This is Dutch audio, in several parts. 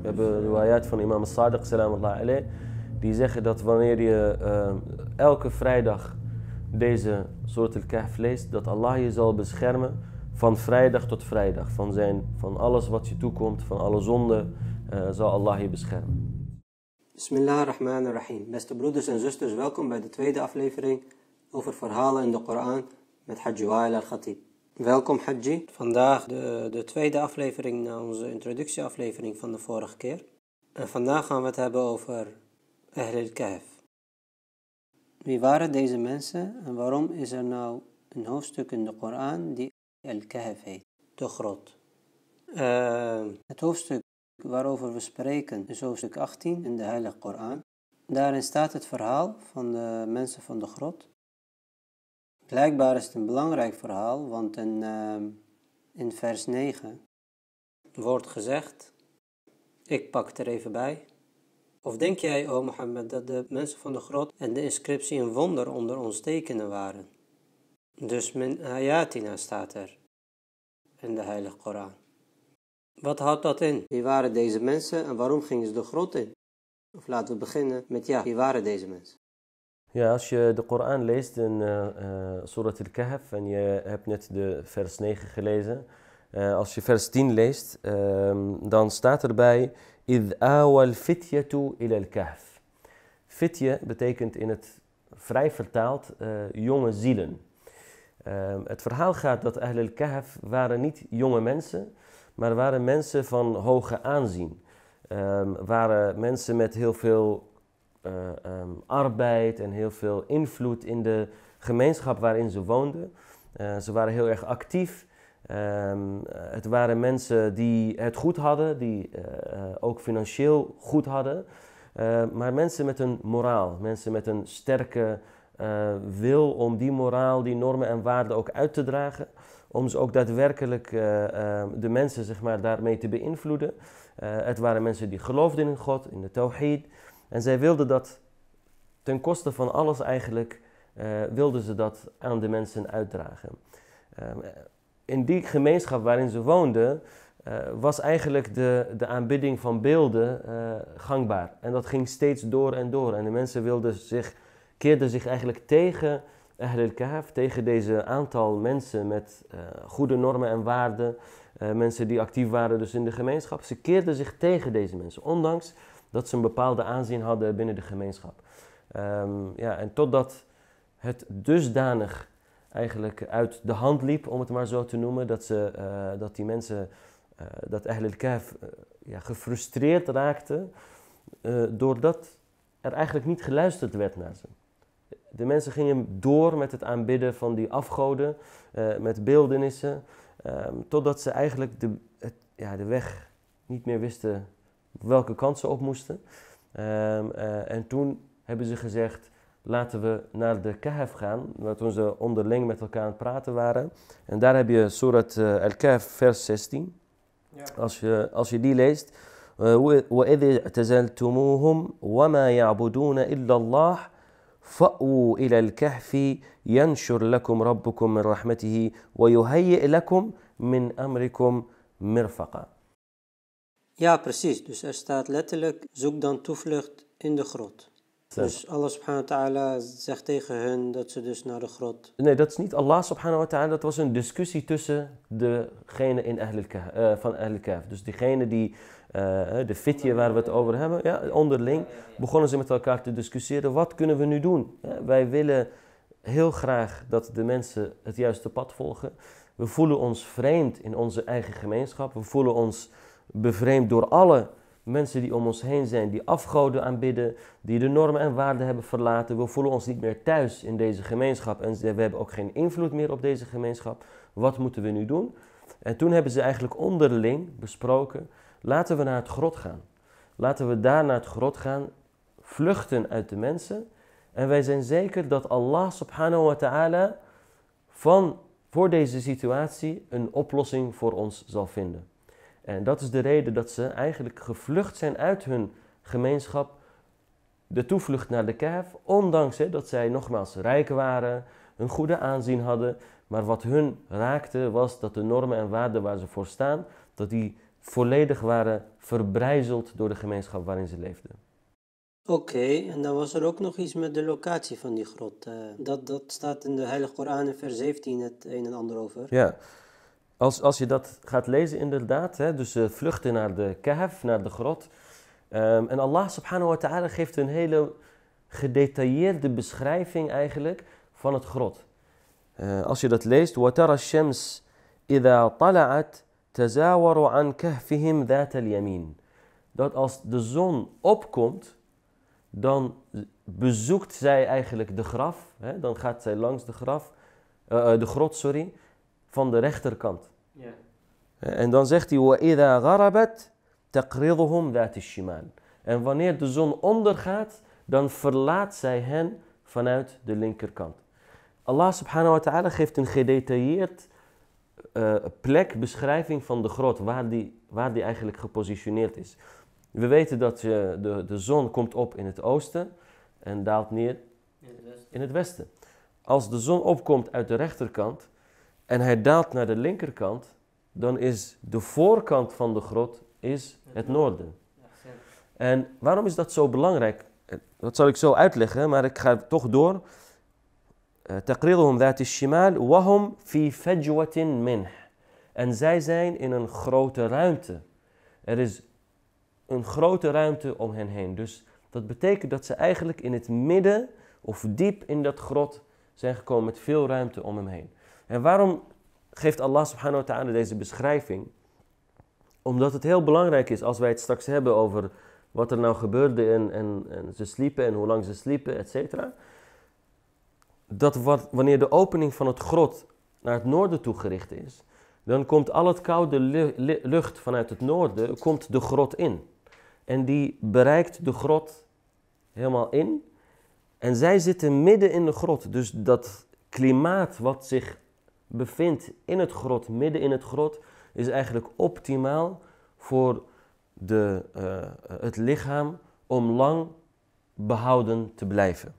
We hebben waajat van imam Sadiq, salam Allah alayh, die zeggen dat wanneer je eh, elke vrijdag deze soort al-kahf leest, dat Allah je zal beschermen van vrijdag tot vrijdag. Van, zijn, van alles wat je toekomt, van alle zonden, eh, zal Allah je beschermen. ar-rahman ar-rahim. Beste broeders en zusters, welkom bij de tweede aflevering over verhalen in de Koran met Hajjuwail al-Khatib. Welkom Hajji. Vandaag de, de tweede aflevering na onze introductieaflevering van de vorige keer. En vandaag gaan we het hebben over Ahlul Kahf. Wie waren deze mensen en waarom is er nou een hoofdstuk in de Koran die Al-Kahf heet, de grot? Eh, het hoofdstuk waarover we spreken is hoofdstuk 18 in de Heilige Koran. Daarin staat het verhaal van de mensen van de grot Blijkbaar is het een belangrijk verhaal, want in, ehm, in vers 9 wordt gezegd, ik pak het er even bij. Of denk jij, o Mohammed, dat de mensen van de grot en de inscriptie een wonder onder ons tekenen waren? Dus min Hayatina staat er in de Heilige Koran. Wat houdt dat in? Wie waren deze mensen en waarom gingen ze de grot in? Of laten we beginnen met ja, wie waren deze mensen? Ja, als je de Koran leest in uh, Surat al-Kahf en je hebt net de vers 9 gelezen. Eh, als je vers 10 leest, ehm, dan staat erbij... Id awal fityatu ila al-kahf. Fitje betekent in het vrij vertaald jonge zielen. Ehm, het verhaal gaat dat Ahl al-Kahf waren niet jonge mensen, maar waren mensen van hoge aanzien. Ehm, waren mensen met heel veel uh, arbeid en heel veel invloed in de gemeenschap waarin ze woonden. Eh, ze waren heel erg actief. Ehm, eh, het waren mensen die het goed hadden, die uh, ook financieel goed hadden. maar mensen met een moraal, mensen met een sterke wil om die moraal, die normen en waarden ook uit te dragen. Om ze ook daadwerkelijk ehm, de mensen zeg maar, daarmee te beïnvloeden. het waren mensen die geloofden in God, in de Tawhid. En zij wilden dat ten koste van alles eigenlijk, eh, wilden ze dat aan de mensen uitdragen. Ehm, in die gemeenschap waarin ze woonden, eh, was eigenlijk de, de aanbidding van beelden eh, gangbaar. En dat ging steeds door en door. En de mensen wilden zich, keerden zich eigenlijk tegen Ahlul Kahf, tegen deze aantal mensen met goede normen en waarden. mensen die actief waren dus in de gemeenschap. Ze keerden zich tegen deze mensen, ondanks dat ze een bepaalde aanzien hadden binnen de gemeenschap. Ehm, ja, en totdat het dusdanig eigenlijk uit de hand liep, om het maar zo te noemen, dat, ze, eh, dat die mensen, eh, dat Ahlul Kaf eh, ja, gefrustreerd raakten, doordat er eigenlijk niet geluisterd werd naar ze. De mensen gingen door met het aanbidden van die afgoden, met beeldenissen, ehm, totdat ze eigenlijk de, ja, de weg niet meer wisten welke kant ze op moesten. Um, uh, en toen hebben ze gezegd, laten we naar de Kahf gaan. Maar toen ze onderling met elkaar aan het praten waren. En daar heb je Surat uh, Al-Kahf, vers 16. Ja. Als, je, als je die leest. وإذ اعتزلتموهم وما يعبدون إلا الله فأووا إلى الكهف ينشر لكم ربكم من رحمته ويهيئ لكم من أمركم مرفقا ja, precies. Dus er staat letterlijk, zoek dan toevlucht in de grot. Dus Allah subhanahu wa ta'ala zegt tegen hun dat ze dus naar de grot... Nee, dat is niet Allah subhanahu wa ta'ala. Dat was een discussie tussen degene in Ahlul eh, van Ahlul Kahf. Dus diegenen die, eh, eh, de fitje waar we het over hebben, ja, onderling begonnen ze met elkaar te discussiëren. Wat kunnen we nu doen? wij willen heel graag dat de mensen het juiste pad volgen. We voelen ons vreemd in onze eigen gemeenschap. We voelen ons bevreemd door alle mensen die om ons heen zijn, die afgoden aanbidden, die de normen en waarden hebben verlaten. We voelen ons niet meer thuis in deze gemeenschap en we hebben ook geen invloed meer op deze gemeenschap. Wat moeten we nu doen? En toen hebben ze eigenlijk onderling besproken: laten we naar het grot gaan. Laten we daar naar het grot gaan, vluchten uit de mensen. En wij zijn zeker dat Allah subhanahu wa ta'ala van voor deze situatie een oplossing voor ons zal vinden. En dat is de reden dat ze eigenlijk gevlucht zijn uit hun gemeenschap, de toevlucht naar de kerf, ondanks dat zij nogmaals rijk waren, een goede aanzien hadden. Maar wat hun raakte was dat de normen en waarden waar ze voor staan, dat die volledig waren verbrijzeld door de gemeenschap waarin ze leefden. Oké, en dan was er ook nog iets met de locatie van die grot. Eh, dat, dat staat in de Heilige Koran in vers 17 het een en ander over. Ja, als, als je dat gaat lezen inderdaad, hè, dus ze eh, vluchten naar de kahf, naar de grot. Ehm, en Allah subhanahu wa ta'ala geeft een hele gedetailleerde beschrijving eigenlijk van het grot. Eh, als je dat leest, shams ida tala'at tazawaru an kahfihim dhat al yamin. Dat als de zon opkomt, dan bezoekt zij eigenlijk de graf. Hè? Dan gaat zij langs de graf, eh, de grot, sorry, van de rechterkant. En dan zegt hij, وَإِذَا غَرَبَتْ shiman. En wanneer de zon ondergaat, dan verlaat zij hen vanuit de linkerkant. Allah subhanahu wa ta'ala geeft een gedetailleerd uh, plek, beschrijving van de grot, waar die, waar die eigenlijk gepositioneerd is. We weten dat eh, de, de zon komt op in het oosten en daalt neer in het westen. Als de zon opkomt uit de rechterkant, en hij daalt naar de linkerkant, dan is de voorkant van de grot is het noorden. En waarom is dat zo belangrijk? Dat zal ik zo uitleggen, maar ik ga toch door. وهم في فجوة منه. En zij zijn in een grote ruimte. Er is een grote ruimte om hen heen. Dus dat betekent dat ze eigenlijk in het midden of diep in dat grot zijn gekomen met veel ruimte om hem heen. En waarom geeft Allah subhanahu wa ta'ala deze beschrijving? Omdat het heel belangrijk is als wij het straks hebben over wat er nou gebeurde en, en, en ze sliepen en hoe lang ze sliepen, et cetera. Dat wat, wanneer de opening van het grot naar het noorden toe gericht is, dan komt al het koude lucht vanuit het noorden komt de grot in. En die bereikt de grot helemaal in. En zij zitten midden in de grot. Dus dat klimaat wat zich bevindt in het grot, midden in het grot, is eigenlijk optimaal voor de, eh, het lichaam om lang behouden te blijven.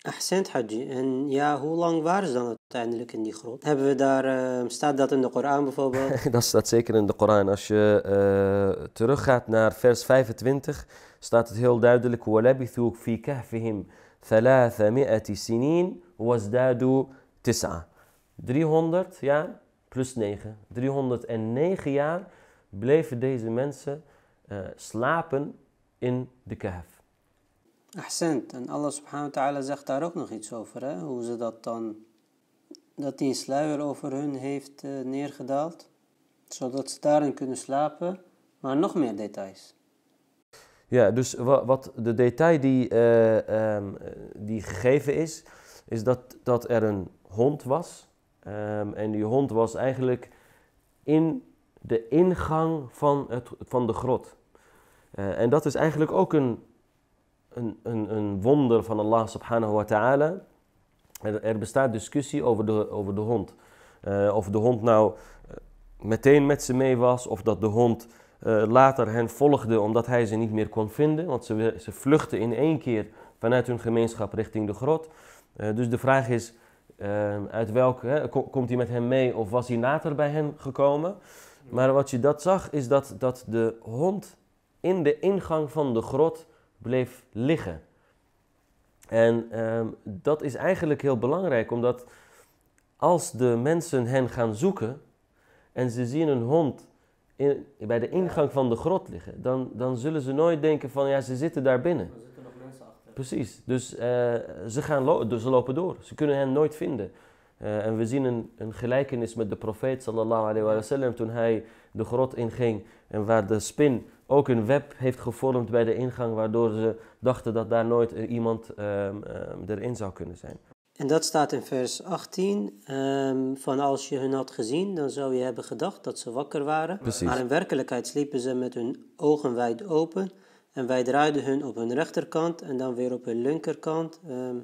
Ahsend Haji. En ja, hoe lang waren ze dan uiteindelijk in die grot? Hebben we daar, eh, staat dat in de Koran bijvoorbeeld? dat staat zeker in de Koran. Als je eh, teruggaat naar vers 25, staat het heel duidelijk. وَلَبِثُوا فِي كَهْفِهِمْ ثَلَاثَ مِئَةِ سِنِينَ dadu تِسْعَةً 300 jaar plus 9. 309 jaar bleven deze mensen eh, slapen in de kef. Ahsend. En Allah subhanahu wa ta'ala zegt daar ook nog iets over. Hè? Hoe ze dat dan, dat die een sluier over hun heeft eh, neergedaald. Zodat ze daarin kunnen slapen. Maar nog meer details. Ja, dus wat, wat de detail die, eh, ehm, die gegeven is, is dat, dat er een hond was Ehm, en die hond was eigenlijk in de ingang van, het, van de grot. Eh, en dat is eigenlijk ook een, een, een, een wonder van Allah subhanahu wa ta'ala. Er, bestaat discussie over de, over de hond. Eh, of de hond nou eh, meteen met ze mee was, of dat de hond later hen volgde omdat hij ze niet meer kon vinden. Want ze, ze vluchtten in één keer vanuit hun gemeenschap richting de grot. dus de vraag is Ehm, uit welk, hè, komt hij met hem mee of was hij later bij hen gekomen. Maar wat je dat zag is dat, dat de hond in de ingang van de grot bleef liggen. En ehm, dat is eigenlijk heel belangrijk, omdat als de mensen hen gaan zoeken en ze zien een hond in, bij de ingang van de grot liggen, dan, dan zullen ze nooit denken van ja, ze zitten daar binnen precies. Dus eh, ze, gaan dus ze lopen door. Ze kunnen hen nooit vinden. Eh, en we zien een, een, gelijkenis met de profeet sallallahu alayhi wa sallam toen hij de grot inging en waar de spin ook een web heeft gevormd bij de ingang, waardoor ze dachten dat daar nooit eh, iemand ehm, ehm, erin zou kunnen zijn. En dat staat in vers 18, ehm, van als je hun had gezien, dan zou je hebben gedacht dat ze wakker waren. Maar in werkelijkheid sliepen ze met hun ogen wijd open en wij draaiden hun op hun rechterkant en dan weer op hun linkerkant. Ehm,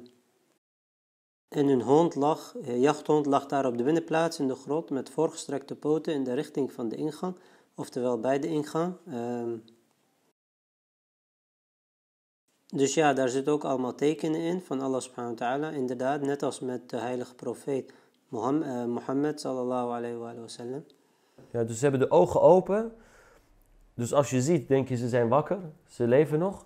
en hun hond lag, eh, jachthond lag daar op de binnenplaats in de grot met voorgestrekte poten in de richting van de ingang, oftewel bij de ingang. Ehm, dus ja, daar zitten ook allemaal tekenen in van Allah subhanahu ta'ala. Inderdaad, net als met de heilige profeet Mohammed, uh, Mohammed sallallahu alayhi wa sallam. Ja, dus ze hebben de ogen open dus als je ziet, denk je ze zijn wakker, ze leven nog.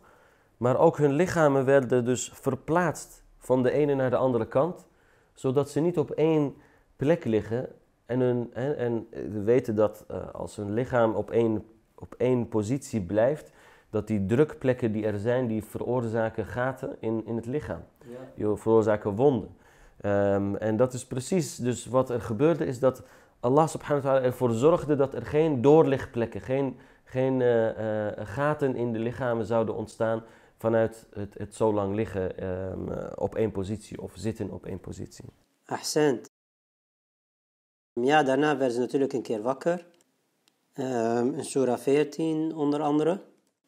Maar ook hun lichamen werden dus verplaatst van de ene naar de andere kant, zodat ze niet op één plek liggen. En, hun, en we weten dat eh, als hun lichaam op één, op één positie blijft, dat die drukplekken die er zijn, die veroorzaken gaten in, in het lichaam. Ja. Die veroorzaken wonden. Ehm, en dat is precies dus wat er gebeurde, is dat Allah subhanahu wa ta'ala ervoor zorgde dat er geen doorligplekken, geen geen eh, eh, gaten in de lichamen zouden ontstaan vanuit het, het zo lang liggen ehm, eh, op één positie of zitten op één positie. Accent. Ja, daarna werden ze natuurlijk een keer wakker. Ehm, in Surah 14 onder andere.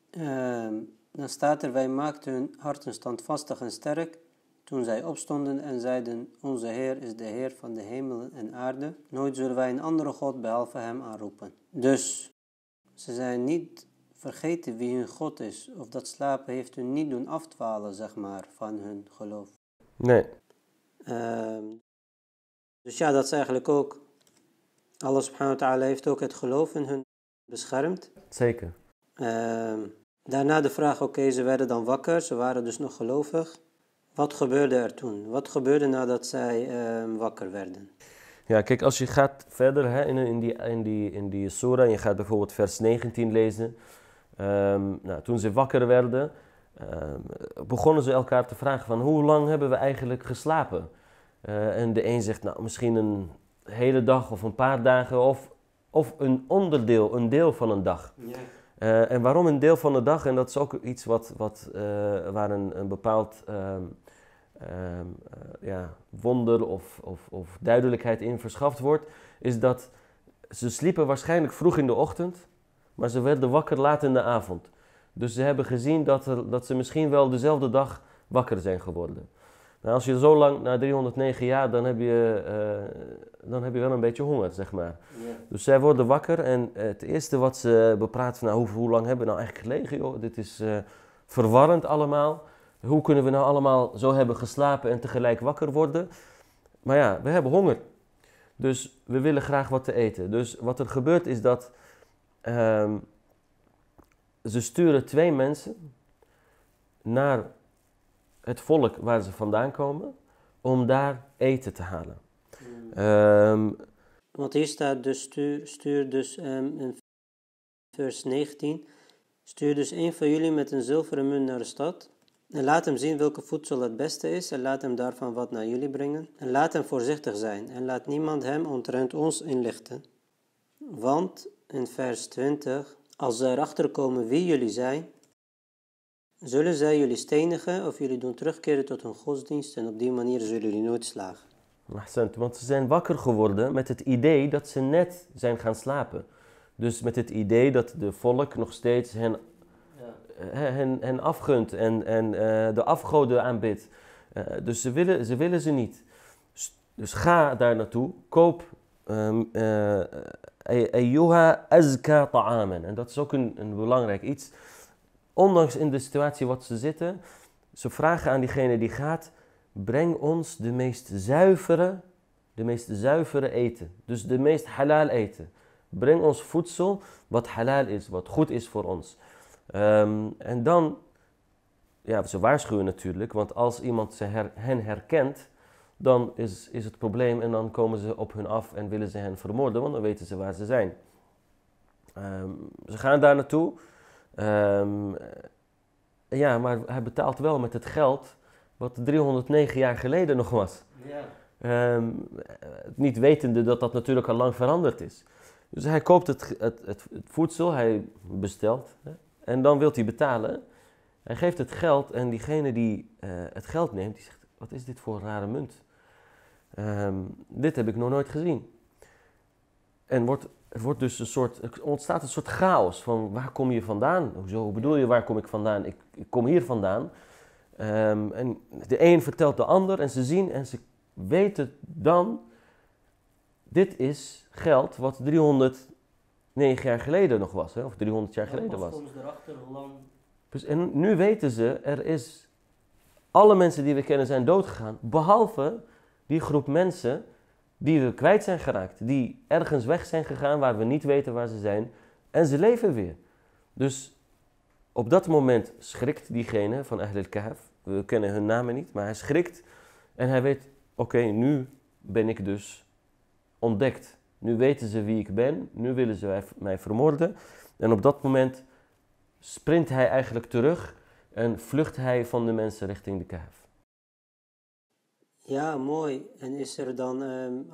Ehm, dan staat er, wij maakten hun harten standvastig en sterk. Toen zij opstonden en zeiden, onze Heer is de Heer van de hemel en aarde. Nooit zullen wij een andere God behalve hem aanroepen. Dus ze zijn niet vergeten wie hun God is, of dat slapen heeft hun niet doen afdwalen, zeg maar, van hun geloof. Nee. Ehm, dus ja, dat is eigenlijk ook. Allah subhanahu wa ta'ala heeft ook het geloof in hun beschermd. Zeker. Ehm, daarna de vraag, oké, ze werden dan wakker, ze waren dus nog gelovig. Wat gebeurde er toen? Wat gebeurde nadat zij ehm, wakker werden? Ja, kijk, als je gaat verder hè, in, in, die, in, die, in die sura, en je gaat bijvoorbeeld vers 19 lezen. Ehm, nou, toen ze wakker werden, ehm, begonnen ze elkaar te vragen van hoe lang hebben we eigenlijk geslapen? Eh, en de een zegt, nou, misschien een hele dag of een paar dagen of, of een onderdeel, een deel van een dag. Ja. Eh, en waarom een deel van de dag? En dat is ook iets wat, wat, eh, waar een, een bepaald... Ehm, Ehm, eh, ja, wonder of, of, of duidelijkheid in verschaft wordt, is dat ze sliepen waarschijnlijk vroeg in de ochtend, maar ze werden wakker laat in de avond. Dus ze hebben gezien dat, dat ze misschien wel dezelfde dag wakker zijn geworden. Nou, als je zo lang, na 309 jaar, dan heb je, eh, dan heb je wel een beetje honger, zeg maar. Dus zij worden wakker en het eerste wat ze bepraat nou, hoe, hoe lang hebben we nou eigenlijk gelegen, Dit is uh, verwarrend allemaal. Hoe kunnen we nou allemaal zo hebben geslapen en tegelijk wakker worden? Maar ja, we hebben honger. Dus we willen graag wat te eten. Dus wat er gebeurt is dat ehm, ze sturen twee mensen naar het volk waar ze vandaan komen om daar eten te halen. Ehm, Want hier staat dus stuur, stuur dus ehm, in vers 19, stuur dus een van jullie met een zilveren munt naar de stad en laat hem zien welke voedsel het beste is en laat hem daarvan wat naar jullie brengen. En laat hem voorzichtig zijn en laat niemand hem omtrent ons inlichten. Want in vers 20, als zij erachter komen wie jullie zijn, zullen zij jullie stenigen of jullie doen terugkeren tot hun godsdienst en op die manier zullen jullie nooit slagen. want ze zijn wakker geworden met het idee dat ze net zijn gaan slapen. Dus met het idee dat de volk nog steeds hen hen, afgunt en, en eh, de afgoden aanbidt. Eh, dus ze willen, ze willen ze niet. Dus ga daar naartoe, koop ehm, eh, e-, ayuha azka ta'amen. En dat is ook een, een belangrijk iets. Ondanks in de situatie wat ze zitten, ze vragen aan diegene die gaat: breng ons de meest zuivere, de meest zuivere eten. Dus de meest halal eten. Breng ons voedsel wat halal is, wat goed is voor ons. Ehm, en dan, ja, ze waarschuwen natuurlijk, want als iemand ze hen herkent, dan is, is het probleem en dan komen ze op hun af en willen ze hen vermoorden, want dan weten ze waar ze zijn. Ehm, ze gaan daar naartoe. Ehm, ja, maar hij betaalt wel met het geld wat 309 jaar geleden nog was. Ja. niet wetende dat dat natuurlijk al lang veranderd is. Dus hij koopt het, het, het, het voedsel, hij bestelt. Hè? En dan wilt hij betalen. Hij geeft het geld en diegene die eh, het geld neemt, die zegt, wat is dit voor een rare munt? Ehm, dit heb ik nog nooit gezien. En wordt, er, wordt dus een soort, er ontstaat een soort chaos van waar kom je vandaan? Hoezo bedoel je waar kom ik vandaan? Ik, ik kom hier vandaan. Ehm, en de een vertelt de ander en ze zien en ze weten dan, dit is geld wat 300 negen jaar geleden nog was, hè? of 300 jaar geleden was. erachter lang. Dus, en nu weten ze, er is. Alle mensen die we kennen zijn doodgegaan, behalve die groep mensen die we kwijt zijn geraakt, die ergens weg zijn gegaan waar we niet weten waar ze zijn en ze leven weer. Dus op dat moment schrikt diegene van Ahlul Kahf, we kennen hun namen niet, maar hij schrikt en hij weet, oké, nu ben ik dus ontdekt. Nu weten ze wie ik ben. Nu willen ze mij vermoorden. En op dat moment sprint hij eigenlijk terug en vlucht hij van de mensen richting de kaaf. Ja, mooi. En is er dan um,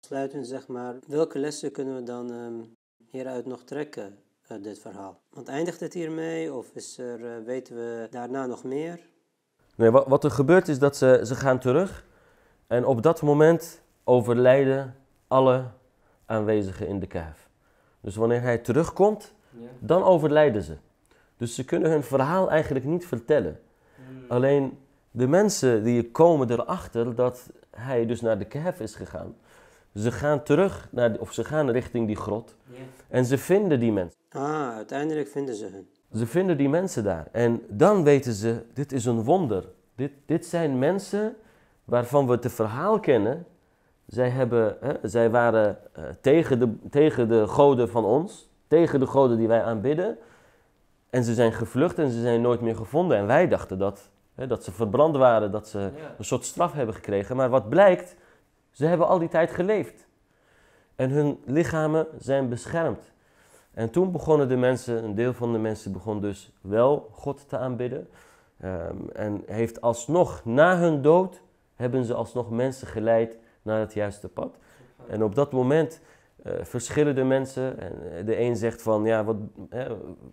afsluitend, zeg maar, welke lessen kunnen we dan ehm, hieruit nog trekken uit dit verhaal? Want eindigt het hiermee of is er, eh, weten we daarna nog meer? Nee, wat, wat er gebeurt is dat ze, ze gaan terug en op dat moment overlijden alle aanwezigen in de kaaf. Dus wanneer hij terugkomt, dan overlijden ze. Dus ze kunnen hun verhaal eigenlijk niet vertellen. Hmm. Alleen de mensen die komen erachter dat hij dus naar de kaaf is gegaan. Ze gaan terug, naar, of ze gaan richting die grot. Ja. En ze vinden die mensen. Ah, uiteindelijk vinden ze hen. Ze vinden die mensen daar. En dan weten ze, dit is een wonder. Dit, dit zijn mensen waarvan we het verhaal kennen, zij, hebben, hè, zij waren eh, tegen, de, tegen de goden van ons, tegen de goden die wij aanbidden. En ze zijn gevlucht en ze zijn nooit meer gevonden. En wij dachten dat, hè, dat ze verbrand waren, dat ze een soort straf hebben gekregen. Maar wat blijkt, ze hebben al die tijd geleefd. En hun lichamen zijn beschermd. En toen begonnen de mensen, een deel van de mensen begon dus wel God te aanbidden. Ehm, en heeft alsnog, na hun dood, hebben ze alsnog mensen geleid naar het juiste pad. En op dat moment eh, verschillen de mensen. En eh, de een zegt van, ja, wat,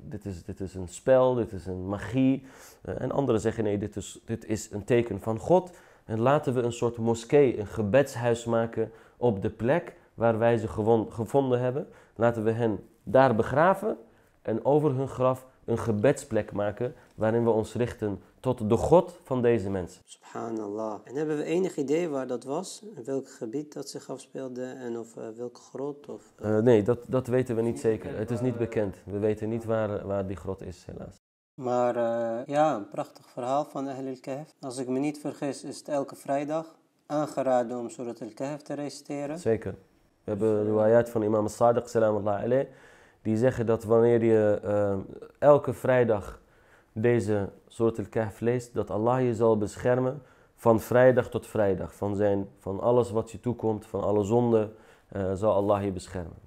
dit, is, dit is een spel, dit is een magie. Eh, en anderen zeggen, nee, dit is, dit is een teken van God. En laten we een soort moskee, een gebedshuis maken op de plek waar wij ze gewoon gevonden hebben. Laten we hen daar begraven en over hun graf een gebedsplek maken waarin we ons richten tot de God van deze mensen. Subhanallah. En hebben we enig idee waar dat was? In welk gebied dat zich afspeelde en of eh, welke grot? Of, eh? Eh, nee, dat, dat weten we niet, zeker. Het is niet bekend. We weten niet waar, waar die grot is, helaas. Maar ja, een prachtig verhaal van Ahl al-Kahf. Als ik me niet vergis, is het elke vrijdag aangeraden om Surat al-Kahf te reciteren. Zeker. We hebben de riwayat van imam Sadiq, salam alayhi, die zeggen dat wanneer je elke vrijdag deze soort al-kahf leest, dat Allah je zal beschermen van vrijdag tot vrijdag. Van, zijn, van alles wat je toekomt, van alle zonden, eh, zal Allah je beschermen.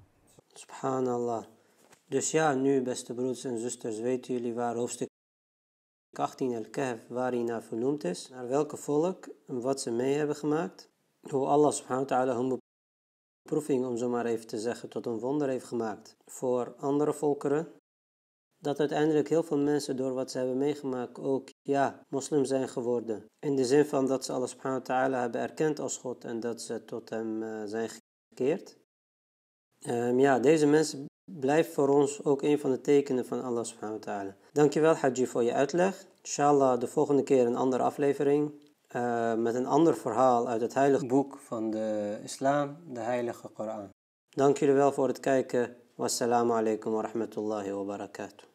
Subhanallah. Dus ja, nu beste broeders en zusters, weten jullie waar hoofdstuk 18 al-Kahf, waar hij naar vernoemd is, naar welke volk en wat ze mee hebben gemaakt. Hoe Allah subhanahu wa ta'ala hun beproeving, om zo maar even te zeggen, tot een wonder heeft gemaakt voor andere volkeren dat uiteindelijk heel veel mensen door wat ze hebben meegemaakt ook, ja, moslim zijn geworden. In de zin van dat ze Allah subhanahu wa ta'ala hebben erkend als God en dat ze tot hem eh, zijn gekeerd. Ehm, ja, deze mensen blijven voor ons ook een van de tekenen van Allah subhanahu wa ta'ala. Dankjewel Haji voor je uitleg. Inshallah de volgende keer een andere aflevering eh, met een ander verhaal uit het heilige boek van de islam, de heilige Koran. Dank jullie wel voor het kijken. Wassalamu alaikum wa rahmatullahi wa barakatuh.